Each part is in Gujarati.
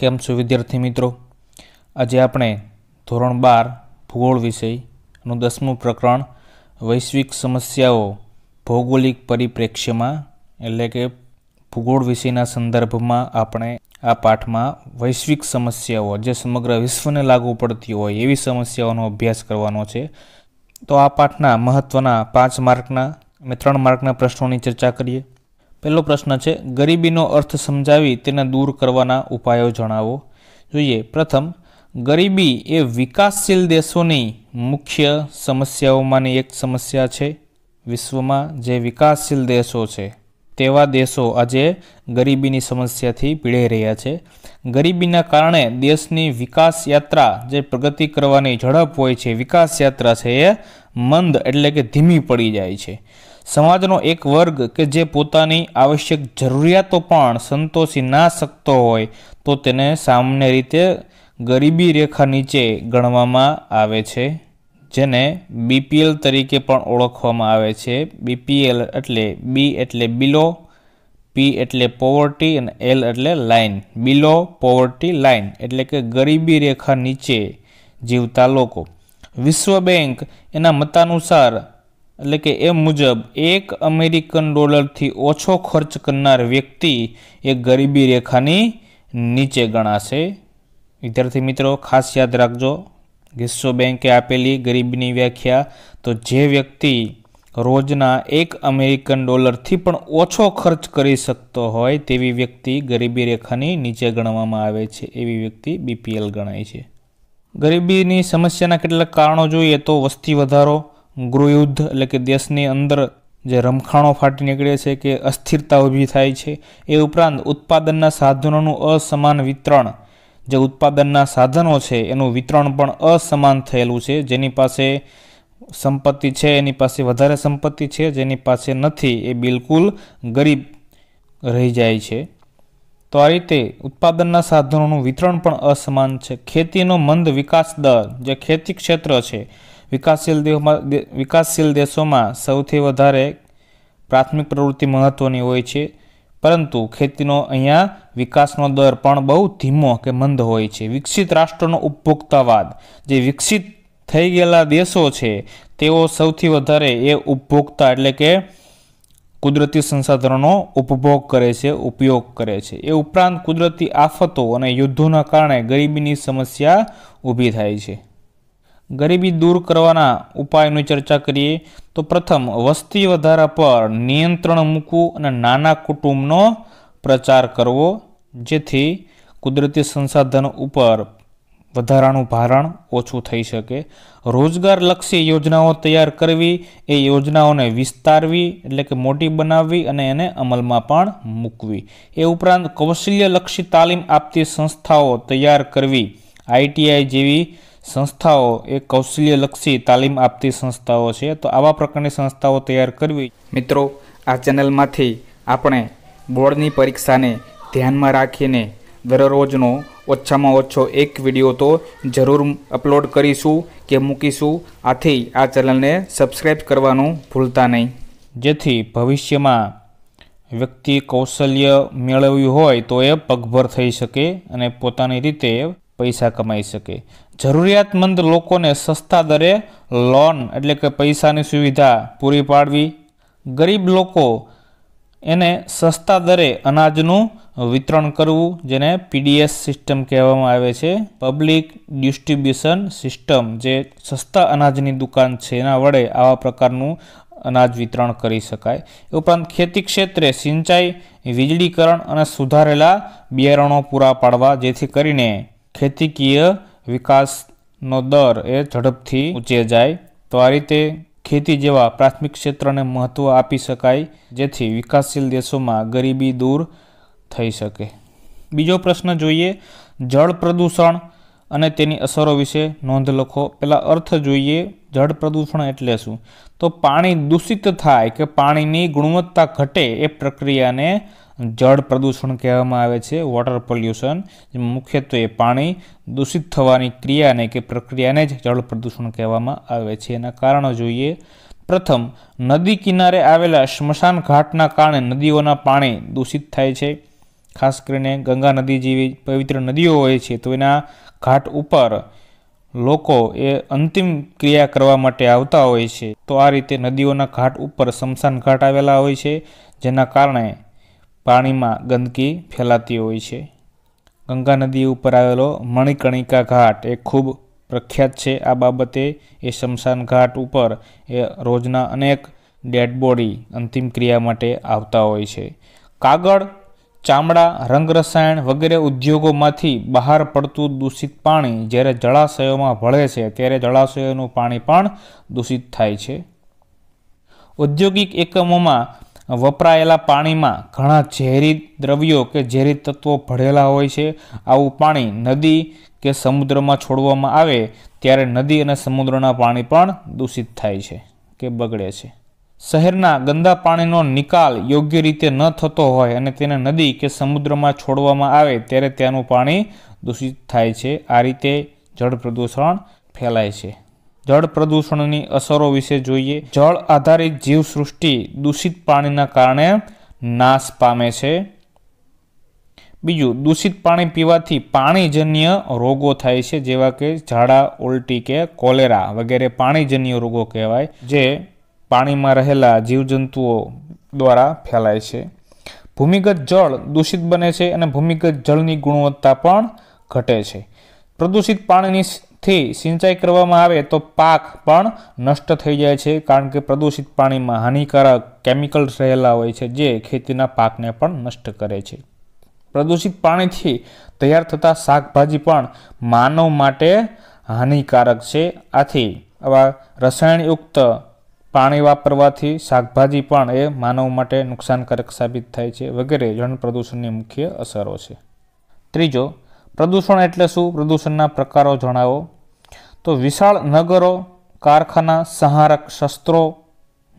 કેમ છો વિદ્યાર્થી મિત્રો આજે આપણે ધોરણ બાર ભૂગોળ વિષયનું દસમું પ્રકરણ વૈશ્વિક સમસ્યાઓ ભૌગોલિક પરિપ્રેક્ષ્યમાં એટલે કે ભૂગોળ વિષયના સંદર્ભમાં આપણે આ પાઠમાં વૈશ્વિક સમસ્યાઓ જે સમગ્ર વિશ્વને લાગુ પડતી હોય એવી સમસ્યાઓનો અભ્યાસ કરવાનો છે તો આ પાઠના મહત્ત્વના પાંચ માર્કના અને ત્રણ માર્કના પ્રશ્નોની ચર્ચા કરીએ પહેલો પ્રશ્ન છે ગરીબીનો અર્થ સમજાવી તેને દૂર કરવાના ઉપાયો જણાવો જોઈએ પ્રથમ ગરીબી એ વિકાસશીલ દેશોની મુખ્ય સમસ્યાઓમાંની એક સમસ્યા છે વિશ્વમાં જે વિકાસશીલ દેશો છે તેવા દેશો આજે ગરીબીની સમસ્યાથી પીડાઈ રહ્યા છે ગરીબીના કારણે દેશની વિકાસ યાત્રા જે પ્રગતિ કરવાની ઝડપ હોય છે વિકાસ યાત્રા છે એ મંદ એટલે કે ધીમી પડી જાય છે સમાજનો એક વર્ગ કે જે પોતાની આવશ્યક જરૂરિયાતો પણ સંતોષી ના શકતો હોય તો તેને સામાન્ય રીતે ગરીબી રેખા નીચે ગણવામાં આવે છે જેને બીપીએલ તરીકે પણ ઓળખવામાં આવે છે બીપીએલ એટલે બી એટલે બિલો પી એટલે પોવર્ટી અને એલ એટલે લાઇન બિલો પોવર્ટી લાઇન એટલે કે ગરીબી રેખા નીચે જીવતા લોકો વિશ્વ બેંક એના મતાનુસાર એટલે કે એ મુજબ એક અમેરિકન ડોલરથી ઓછો ખર્ચ કરનાર વ્યક્તિ એ ગરીબી રેખાની નીચે ગણાશે વિદ્યાર્થી મિત્રો ખાસ યાદ રાખજો વિશ્વ બેંકે આપેલી ગરીબીની વ્યાખ્યા તો જે વ્યક્તિ રોજના એક અમેરિકન ડોલરથી પણ ઓછો ખર્ચ કરી શકતો હોય તેવી વ્યક્તિ ગરીબી રેખાની નીચે ગણવામાં આવે છે એવી વ્યક્તિ બીપીએલ ગણાય છે ગરીબીની સમસ્યાના કેટલાક કારણો જોઈએ તો વસ્તી વધારો ગૃહયુદ્ધ એટલે કે દેશની અંદર જે રમખાણો ફાટી નીકળે છે કે અસ્થિરતા ઊભી થાય છે એ ઉપરાંત ઉત્પાદનના સાધનોનું અસમાન વિતરણ જે ઉત્પાદનના સાધનો છે એનું વિતરણ પણ અસમાન થયેલું છે જેની પાસે સંપત્તિ છે એની પાસે વધારે સંપત્તિ છે જેની પાસે નથી એ બિલકુલ ગરીબ રહી જાય છે તો આ રીતે ઉત્પાદનના સાધનોનું વિતરણ પણ અસમાન છે ખેતીનો મંદ વિકાસ દર જે ખેતી ક્ષેત્ર છે વિકાસશીલ વિકાસશીલ દેશોમાં સૌથી વધારે પ્રાથમિક પ્રવૃત્તિ મહત્ત્વની હોય છે પરંતુ ખેતીનો અહીંયા વિકાસનો દર પણ બહુ ધીમો કે મંદ હોય છે વિકસિત રાષ્ટ્રોનો ઉપભોક્તાવાદ જે વિકસિત થઈ ગયેલા દેશો છે તેઓ સૌથી વધારે એ ઉપભોક્તા એટલે કે કુદરતી સંસાધનોનો ઉપભોગ કરે છે ઉપયોગ કરે છે એ ઉપરાંત કુદરતી આફતો અને યુદ્ધોના કારણે ગરીબીની સમસ્યા ઊભી થાય છે ગરીબી દૂર કરવાના ઉપાયોની ચર્ચા કરીએ તો પ્રથમ વસ્તી વધારા પર નિયંત્રણ મૂકવું અને નાના કુટુંબનો પ્રચાર કરવો જેથી કુદરતી સંસાધનો ઉપર વધારાનું ભારણ ઓછું થઈ શકે રોજગારલક્ષી યોજનાઓ તૈયાર કરવી એ યોજનાઓને વિસ્તારવી એટલે કે મોટી બનાવવી અને એને અમલમાં પણ મૂકવી એ ઉપરાંત કૌશલ્યલક્ષી તાલીમ આપતી સંસ્થાઓ તૈયાર કરવી આઈટીઆઈ જેવી સંસ્થાઓ એ કૌશલ્યલક્ષી તાલીમ આપતી સંસ્થાઓ છે તો આવા પ્રકારની સંસ્થાઓ તૈયાર કરવી મિત્રો આ ચેનલમાંથી આપણે બોર્ડની પરીક્ષાને ધ્યાનમાં રાખીને દરરોજનો ઓછામાં ઓછો એક વિડીયો તો જરૂર અપલોડ કરીશું કે મૂકીશું આથી આ ચેનલને સબસ્ક્રાઈબ કરવાનું ભૂલતા નહીં જેથી ભવિષ્યમાં વ્યક્તિ કૌશલ્ય મેળવ્યું હોય તો એ પગભર થઈ શકે અને પોતાની રીતે પૈસા કમાઈ શકે જરૂરિયાતમંદ લોકોને સસ્તા દરે લોન એટલે કે પૈસાની સુવિધા પૂરી પાડવી ગરીબ લોકો એને સસ્તા દરે અનાજનું વિતરણ કરવું જેને પીડીએસ સિસ્ટમ કહેવામાં આવે છે પબ્લિક ડિસ્ટ્રીબ્યુશન સિસ્ટમ જે સસ્તા અનાજની દુકાન છે એના વડે આવા પ્રકારનું અનાજ વિતરણ કરી શકાય એ ઉપરાંત ખેતી ક્ષેત્રે સિંચાઈ વીજળીકરણ અને સુધારેલા બિયારણો પૂરા પાડવા જેથી કરીને ખેતીકીય વિકાસનો દર એ ઝડપથી ઊંચે જાય તો આ રીતે ખેતી જેવા પ્રાથમિક ક્ષેત્રને મહત્ત્વ આપી શકાય જેથી વિકાસશીલ દેશોમાં ગરીબી દૂર થઈ શકે બીજો પ્રશ્ન જોઈએ જળ પ્રદૂષણ અને તેની અસરો વિશે નોંધ લખો પહેલાં અર્થ જોઈએ જળ પ્રદૂષણ એટલે શું તો પાણી દૂષિત થાય કે પાણીની ગુણવત્તા ઘટે એ પ્રક્રિયાને જળ પ્રદૂષણ કહેવામાં આવે છે વોટર પોલ્યુશન મુખ્યત્વે પાણી દૂષિત થવાની ક્રિયાને કે પ્રક્રિયાને જ જળ પ્રદૂષણ કહેવામાં આવે છે એના કારણો જોઈએ પ્રથમ નદી કિનારે આવેલા સ્મશાન ઘાટના કારણે નદીઓના પાણી દૂષિત થાય છે ખાસ કરીને ગંગા નદી જેવી પવિત્ર નદીઓ હોય છે તો એના ઘાટ ઉપર લોકો એ અંતિમ ક્રિયા કરવા માટે આવતા હોય છે તો આ રીતે નદીઓના ઘાટ ઉપર સ્મશાન ઘાટ આવેલા હોય છે જેના કારણે પાણીમાં ગંદકી ફેલાતી હોય છે ગંગા નદી ઉપર આવેલો મણિકણિકા ઘાટ એ ખૂબ પ્રખ્યાત છે આ બાબતે એ સ્મશાન ઘાટ ઉપર એ રોજના અનેક ડેડ બોડી અંતિમ ક્રિયા માટે આવતા હોય છે કાગળ ચામડા રંગરસાયણ વગેરે ઉદ્યોગોમાંથી બહાર પડતું દૂષિત પાણી જ્યારે જળાશયોમાં ભળે છે ત્યારે જળાશયોનું પાણી પણ દૂષિત થાય છે ઔદ્યોગિક એકમોમાં વપરાયેલા પાણીમાં ઘણા ઝેરી દ્રવ્યો કે ઝેરી તત્વો ભળેલા હોય છે આવું પાણી નદી કે સમુદ્રમાં છોડવામાં આવે ત્યારે નદી અને સમુદ્રના પાણી પણ દૂષિત થાય છે કે બગડે છે શહેરના ગંદા પાણીનો નિકાલ યોગ્ય રીતે ન થતો હોય અને તેને નદી કે સમુદ્રમાં છોડવામાં આવે ત્યારે ત્યાંનું પાણી દૂષિત થાય છે આ રીતે જળ પ્રદૂષણ ફેલાય છે જળ પ્રદૂષણની અસરો વિશે જોઈએ જળ આધારિત જીવસૃષ્ટિ દૂષિત પાણીના કારણે નાશ પામે છે બીજું દૂષિત પાણી પીવાથી પાણીજન્ય રોગો થાય છે જેવા કે ઝાડા ઉલટી કે કોલેરા વગેરે પાણીજન્ય રોગો કહેવાય જે પાણીમાં રહેલા જીવજંતુઓ દ્વારા ફેલાય છે ભૂમિગત જળ દૂષિત બને છે અને ભૂમિગત જળની ગુણવત્તા પણ ઘટે છે પ્રદૂષિત પાણીનીથી સિંચાઈ કરવામાં આવે તો પાક પણ નષ્ટ થઈ જાય છે કારણ કે પ્રદૂષિત પાણીમાં હાનિકારક કેમિકલ્સ રહેલા હોય છે જે ખેતીના પાકને પણ નષ્ટ કરે છે પ્રદૂષિત પાણીથી તૈયાર થતા શાકભાજી પણ માનવ માટે હાનિકારક છે આથી આવા રસાયણયુક્ત પાણી વાપરવાથી શાકભાજી પણ એ માનવ માટે નુકસાનકારક સાબિત થાય છે વગેરે જળ પ્રદૂષણની મુખ્ય અસરો છે ત્રીજો પ્રદૂષણ એટલે શું પ્રદૂષણના પ્રકારો જણાવો તો વિશાળ નગરો કારખાના સંહારક શસ્ત્રો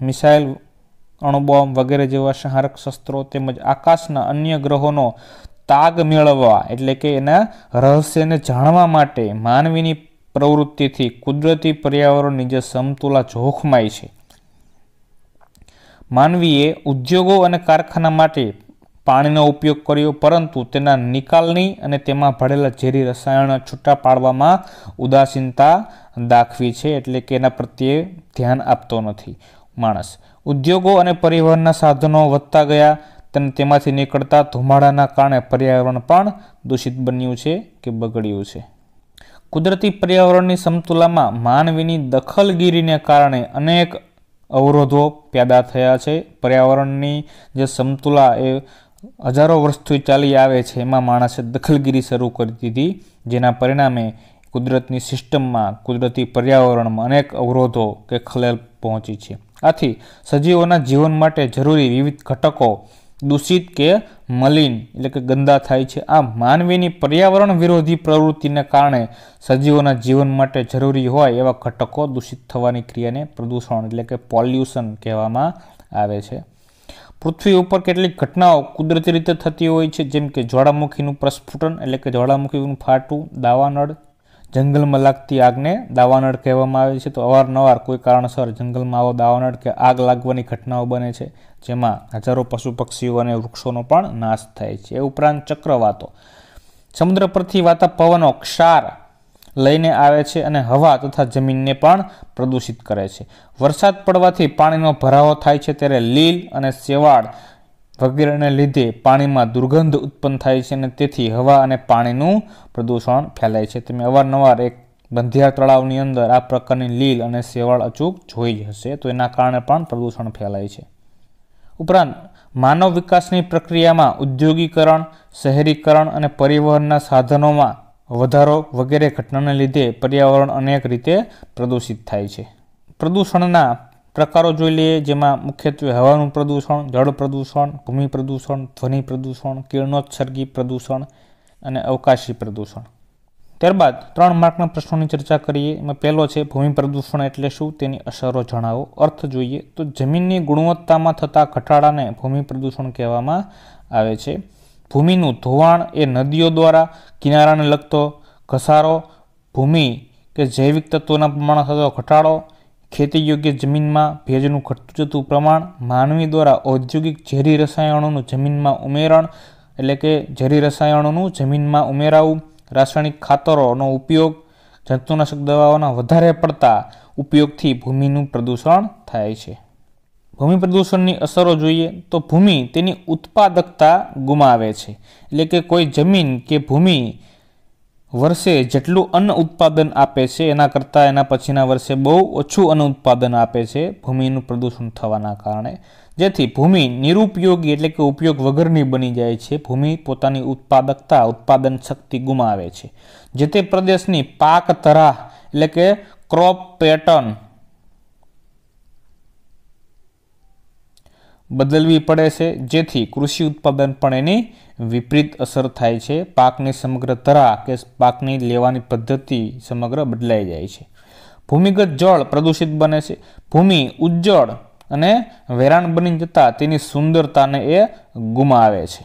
મિસાઇલ અણુબોમ્બ વગેરે જેવા સંહારક શસ્ત્રો તેમજ આકાશના અન્ય ગ્રહોનો તાગ મેળવવા એટલે કે એના રહસ્યને જાણવા માટે માનવીની પ્રવૃત્તિથી કુદરતી પર્યાવરણની જે સમતુલા જોખમાય છે માનવીએ ઉદ્યોગો અને કારખાના માટે પાણીનો ઉપયોગ કર્યો પરંતુ તેના નિકાલની અને તેમાં ભળેલા ઝેરી રસાયણો છૂટા પાડવામાં ઉદાસીનતા દાખવી છે એટલે કે એના પ્રત્યે ધ્યાન આપતો નથી માણસ ઉદ્યોગો અને પરિવહનના સાધનો વધતા ગયા તેને તેમાંથી નીકળતા ધુમાડાના કારણે પર્યાવરણ પણ દૂષિત બન્યું છે કે બગડ્યું છે કુદરતી પર્યાવરણની સમતુલામાં માનવીની દખલગીરીને કારણે અનેક અવરોધો પેદા થયા છે પર્યાવરણની જે સમતુલા એ હજારો વર્ષથી ચાલી આવે છે એમાં માણસે દખલગીરી શરૂ કરી દીધી જેના પરિણામે કુદરતની સિસ્ટમમાં કુદરતી પર્યાવરણમાં અનેક અવરોધો કે ખલેલ પહોંચી છે આથી સજીવોના જીવન માટે જરૂરી વિવિધ ઘટકો દૂષિત કે મલિન એટલે કે ગંદા થાય છે આ માનવીની પર્યાવરણ વિરોધી પ્રવૃત્તિને કારણે સજીવોના જીવન માટે જરૂરી હોય એવા ઘટકો દૂષિત થવાની ક્રિયાને પ્રદૂષણ એટલે કે પોલ્યુશન કહેવામાં આવે છે પૃથ્વી ઉપર કેટલીક ઘટનાઓ કુદરતી રીતે થતી હોય છે જેમ કે જ્વાળામુખીનું પ્રસ્ફુટન એટલે કે જ્વાળામુખીનું ફાટવું દાવાનળ જંગલમાં લાગતી આગને દાવાનળ કહેવામાં આવે છે તો અવારનવાર કોઈ કારણસર જંગલમાં આવો દાવાનળ કે આગ લાગવાની ઘટનાઓ બને છે જેમાં હજારો પશુ પક્ષીઓ અને વૃક્ષોનો પણ નાશ થાય છે એ ઉપરાંત ચક્રવાતો સમુદ્ર પરથી વાતા પવનો ક્ષાર લઈને આવે છે અને હવા તથા જમીનને પણ પ્રદૂષિત કરે છે વરસાદ પડવાથી પાણીનો ભરાવો થાય છે ત્યારે લીલ અને શેવાળ વગેરેને લીધે પાણીમાં દુર્ગંધ ઉત્પન્ન થાય છે અને તેથી હવા અને પાણીનું પ્રદૂષણ ફેલાય છે તમે અવારનવાર એક બંધિયાર તળાવની અંદર આ પ્રકારની લીલ અને શેવાળ અચૂક જોઈ હશે તો એના કારણે પણ પ્રદૂષણ ફેલાય છે ઉપરાંત માનવ વિકાસની પ્રક્રિયામાં ઉદ્યોગીકરણ શહેરીકરણ અને પરિવહનના સાધનોમાં વધારો વગેરે ઘટનાને લીધે પર્યાવરણ અનેક રીતે પ્રદૂષિત થાય છે પ્રદૂષણના પ્રકારો જોઈ લઈએ જેમાં મુખ્યત્વે હવાનું પ્રદૂષણ જળ પ્રદૂષણ ભૂમિ પ્રદૂષણ ધ્વનિ પ્રદૂષણ કિરણોત્સર્ગી પ્રદૂષણ અને અવકાશી પ્રદૂષણ ત્યારબાદ ત્રણ માર્કના પ્રશ્નોની ચર્ચા કરીએ એમાં પહેલો છે ભૂમિ પ્રદૂષણ એટલે શું તેની અસરો જણાવો અર્થ જોઈએ તો જમીનની ગુણવત્તામાં થતા ઘટાડાને ભૂમિ પ્રદૂષણ કહેવામાં આવે છે ભૂમિનું ધોવાણ એ નદીઓ દ્વારા કિનારાને લગતો ઘસારો ભૂમિ કે જૈવિક તત્વોના પ્રમાણમાં થતો ઘટાડો ખેતી યોગ્ય જમીનમાં ભેજનું ઘટતું જતું પ્રમાણ માનવી દ્વારા ઔદ્યોગિક ઝેરી રસાયણોનું જમીનમાં ઉમેરણ એટલે કે ઝેરી રસાયણોનું જમીનમાં ઉમેરાવું રાસાયણિક ખાતરોનો ઉપયોગ જંતુનાશક દવાઓના વધારે પડતા ઉપયોગથી ભૂમિનું પ્રદૂષણ થાય છે ભૂમિ પ્રદૂષણની અસરો જોઈએ તો ભૂમિ તેની ઉત્પાદકતા ગુમાવે છે એટલે કે કોઈ જમીન કે ભૂમિ વર્ષે જેટલું અન્ન ઉત્પાદન આપે છે એના કરતાં એના પછીના વર્ષે બહુ ઓછું અન્ન ઉત્પાદન આપે છે ભૂમિનું પ્રદૂષણ થવાના કારણે જેથી ભૂમિ નિરુપયોગી એટલે કે ઉપયોગ વગરની બની જાય છે ભૂમિ પોતાની ઉત્પાદકતા ઉત્પાદન શક્તિ ગુમાવે છે જે તે પ્રદેશની પાક તરાહ એટલે કે ક્રોપ પેટર્ન બદલવી પડે છે જેથી કૃષિ ઉત્પાદન પણ એની વિપરીત અસર થાય છે પાકની સમગ્ર તરા કે પાકની લેવાની પદ્ધતિ સમગ્ર બદલાઈ જાય છે ભૂમિગત જળ પ્રદૂષિત બને છે ભૂમિ ઉજ્જળ અને વેરાણ બની જતાં તેની સુંદરતાને એ ગુમાવે છે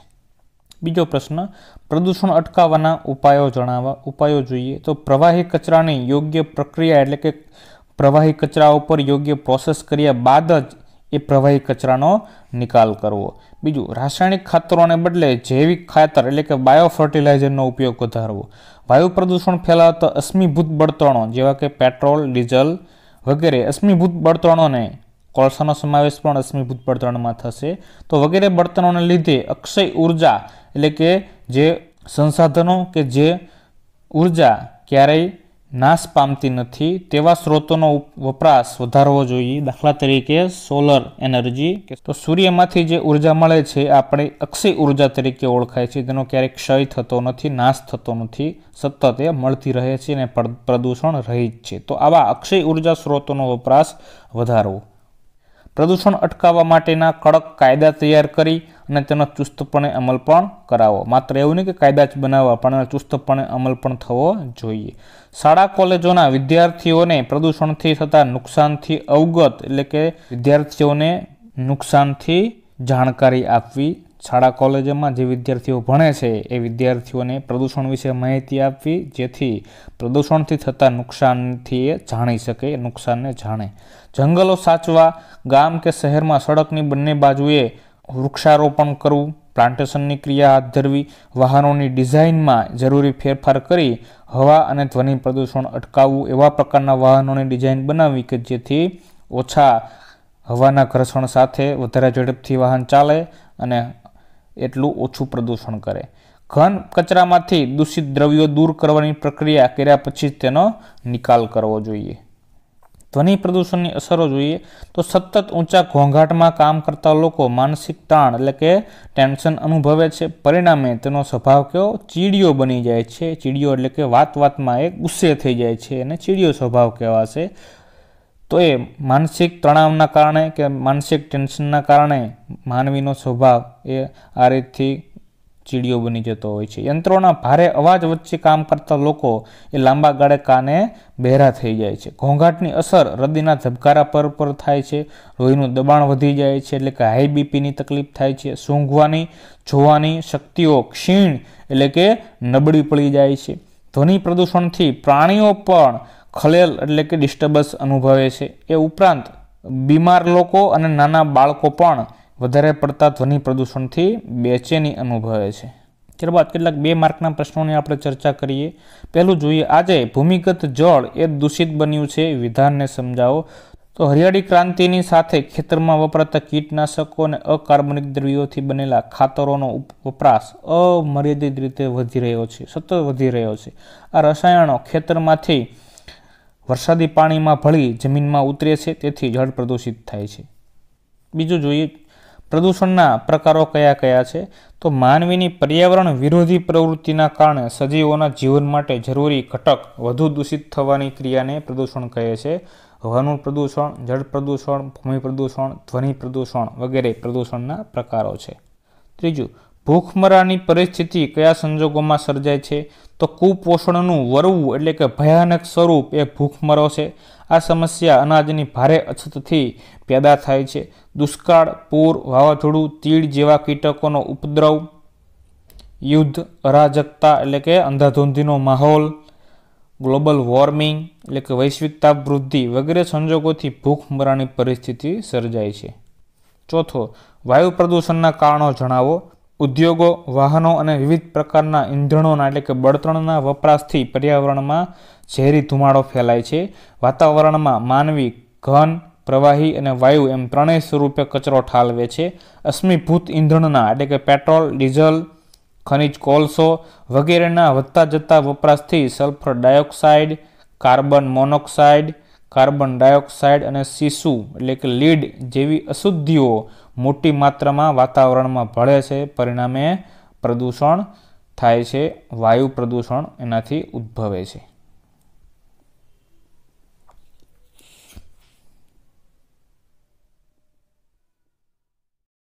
બીજો પ્રશ્ન પ્રદૂષણ અટકાવવાના ઉપાયો જણાવવા ઉપાયો જોઈએ તો પ્રવાહી કચરાની યોગ્ય પ્રક્રિયા એટલે કે પ્રવાહી કચરા ઉપર યોગ્ય પ્રોસેસ કર્યા બાદ જ એ પ્રવાહી કચરાનો નિકાલ કરવો બીજું રાસાયણિક ખાતરોને બદલે જૈવિક ખાતર એટલે કે બાયો ફર્ટિલાઇઝરનો ઉપયોગ વધારવો વાયુ પ્રદૂષણ ફેલાવતા અશ્મિભૂત બળતણો જેવા કે પેટ્રોલ ડીઝલ વગેરે અશ્મિભૂત બળતણોને કોલસાનો સમાવેશ પણ અશ્મિભૂત બળતણમાં થશે તો વગેરે બળતણોને લીધે અક્ષય ઉર્જા એટલે કે જે સંસાધનો કે જે ઉર્જા ક્યારેય નાશ પામતી નથી તેવા સ્ત્રોતોનો વપરાશ વધારવો જોઈએ દાખલા તરીકે સોલર એનર્જી તો સૂર્યમાંથી જે ઉર્જા મળે છે આપણે અક્ષય ઉર્જા તરીકે ઓળખાય છે તેનો ક્યારેક ક્ષય થતો નથી નાશ થતો નથી સતત એ મળતી રહે છે અને પ્રદૂષણ રહી જ છે તો આવા અક્ષય ઉર્જા સ્ત્રોતોનો વપરાશ વધારવો પ્રદૂષણ અટકાવવા માટેના કડક કાયદા તૈયાર કરી અને તેનો ચુસ્તપણે અમલ પણ કરાવો માત્ર એવું નહીં કે કાયદા જ બનાવવા પણ ચુસ્તપણે અમલ પણ થવો જોઈએ શાળા કોલેજોના વિદ્યાર્થીઓને પ્રદૂષણથી થતા નુકસાનથી અવગત એટલે કે વિદ્યાર્થીઓને નુકસાનથી જાણકારી આપવી શાળા કોલેજોમાં જે વિદ્યાર્થીઓ ભણે છે એ વિદ્યાર્થીઓને પ્રદૂષણ વિશે માહિતી આપવી જેથી પ્રદૂષણથી થતા નુકસાનથી એ જાણી શકે નુકસાનને જાણે જંગલો સાચવા ગામ કે શહેરમાં સડકની બંને બાજુએ વૃક્ષારોપણ કરવું પ્લાન્ટેશનની ક્રિયા હાથ ધરવી વાહનોની ડિઝાઇનમાં જરૂરી ફેરફાર કરી હવા અને ધ્વનિ પ્રદૂષણ અટકાવવું એવા પ્રકારના વાહનોની ડિઝાઇન બનાવવી કે જેથી ઓછા હવાના ઘર્ષણ સાથે વધારે ઝડપથી વાહન ચાલે અને એટલું ઓછું પ્રદૂષણ કરે ઘન કચરામાંથી દૂષિત દ્રવ્યો દૂર કરવાની પ્રક્રિયા કર્યા પછી તેનો નિકાલ કરવો જોઈએ ધ્વનિ પ્રદૂષણની અસરો જોઈએ તો સતત ઊંચા ઘોંઘાટમાં કામ કરતા લોકો માનસિક તાણ એટલે કે ટેન્શન અનુભવે છે પરિણામે તેનો સ્વભાવ કેવો ચીડિયો બની જાય છે ચીડિયો એટલે કે વાત વાતમાં એ ગુસ્સે થઈ જાય છે અને ચીડિયો સ્વભાવ કહેવાશે તો એ માનસિક તણાવના કારણે કે માનસિક ટેન્શનના કારણે માનવીનો સ્વભાવ એ આ રીતથી ચીડિયો બની જતો હોય છે યંત્રોના ભારે અવાજ વચ્ચે કામ કરતા લોકો એ લાંબા ગાળે કાને બહેરા થઈ જાય છે ઘોંઘાટની અસર હૃદયના ધબકારા પર પર થાય છે લોહીનું દબાણ વધી જાય છે એટલે કે હાઈ બીપીની તકલીફ થાય છે સૂંઘવાની જોવાની શક્તિઓ ક્ષીણ એટલે કે નબળી પડી જાય છે ધ્વનિ પ્રદૂષણથી પ્રાણીઓ પણ ખલેલ એટલે કે ડિસ્ટર્બન્સ અનુભવે છે એ ઉપરાંત બીમાર લોકો અને નાના બાળકો પણ વધારે પડતા ધ્વનિ પ્રદૂષણથી બેચેની અનુભવે છે ત્યારબાદ કેટલાક બે માર્કના પ્રશ્નોની આપણે ચર્ચા કરીએ પહેલું જોઈએ આજે ભૂમિગત જળ એ દૂષિત બન્યું છે વિધાનને સમજાવો તો હરિયાળી ક્રાંતિની સાથે ખેતરમાં વપરાતા કીટનાશકો અને અકાર્બનિક દ્રવ્યોથી બનેલા ખાતરોનો વપરાશ અમર્યાદિત રીતે વધી રહ્યો છે સતત વધી રહ્યો છે આ રસાયણો ખેતરમાંથી વરસાદી પાણીમાં ભળી જમીનમાં ઉતરે છે તેથી જળ પ્રદૂષિત થાય છે બીજું જોઈએ પ્રદૂષણના પ્રકારો કયા કયા છે તો માનવીની પર્યાવરણ વિરોધી પ્રવૃત્તિના કારણે સજીવોના જીવન માટે જરૂરી ઘટક વધુ દૂષિત થવાની ક્રિયાને પ્રદૂષણ કહે છે હવાનું પ્રદૂષણ જળ પ્રદૂષણ ભૂમિ પ્રદૂષણ ધ્વનિ પ્રદૂષણ વગેરે પ્રદૂષણના પ્રકારો છે ત્રીજું ભૂખમરાની પરિસ્થિતિ કયા સંજોગોમાં સર્જાય છે તો કુપોષણનું વરવું એટલે કે ભયાનક સ્વરૂપ એ ભૂખમરો છે આ સમસ્યા અનાજની ભારે અછતથી પેદા થાય છે દુષ્કાળ પૂર વાવાઝોડું તીડ જેવા કીટકોનો ઉપદ્રવ યુદ્ધ અરાજકતા એટલે કે અંધાધૂંધીનો માહોલ ગ્લોબલ વોર્મિંગ એટલે કે વૈશ્વિક તાપ વૃદ્ધિ વગેરે સંજોગોથી ભૂખમરાની પરિસ્થિતિ સર્જાય છે ચોથો વાયુ પ્રદૂષણના કારણો જણાવો ઉદ્યોગો વાહનો અને વિવિધ પ્રકારના ઇંધણોના એટલે કે બળતણના વપરાશથી પર્યાવરણમાં ઝેરી ધુમાડો ફેલાય છે વાતાવરણમાં માનવી ઘન પ્રવાહી અને વાયુ એમ ત્રણેય સ્વરૂપે કચરો ઠાલવે છે અશ્મિભૂત ઇંધણના એટલે કે પેટ્રોલ ડીઝલ ખનિજ કોલસો વગેરેના વધતા જતા વપરાશથી sulphur dioxide carbon monoxide carbon dioxide અને સીસુ એટલે કે લીડ જેવી અશુદ્ધિઓ મોટી માત્રામાં વાતાવરણમાં ભળે છે પરિણામે પ્રદૂષણ થાય છે વાયુ પ્રદૂષણ એનાથી ઉદ્ભવે છે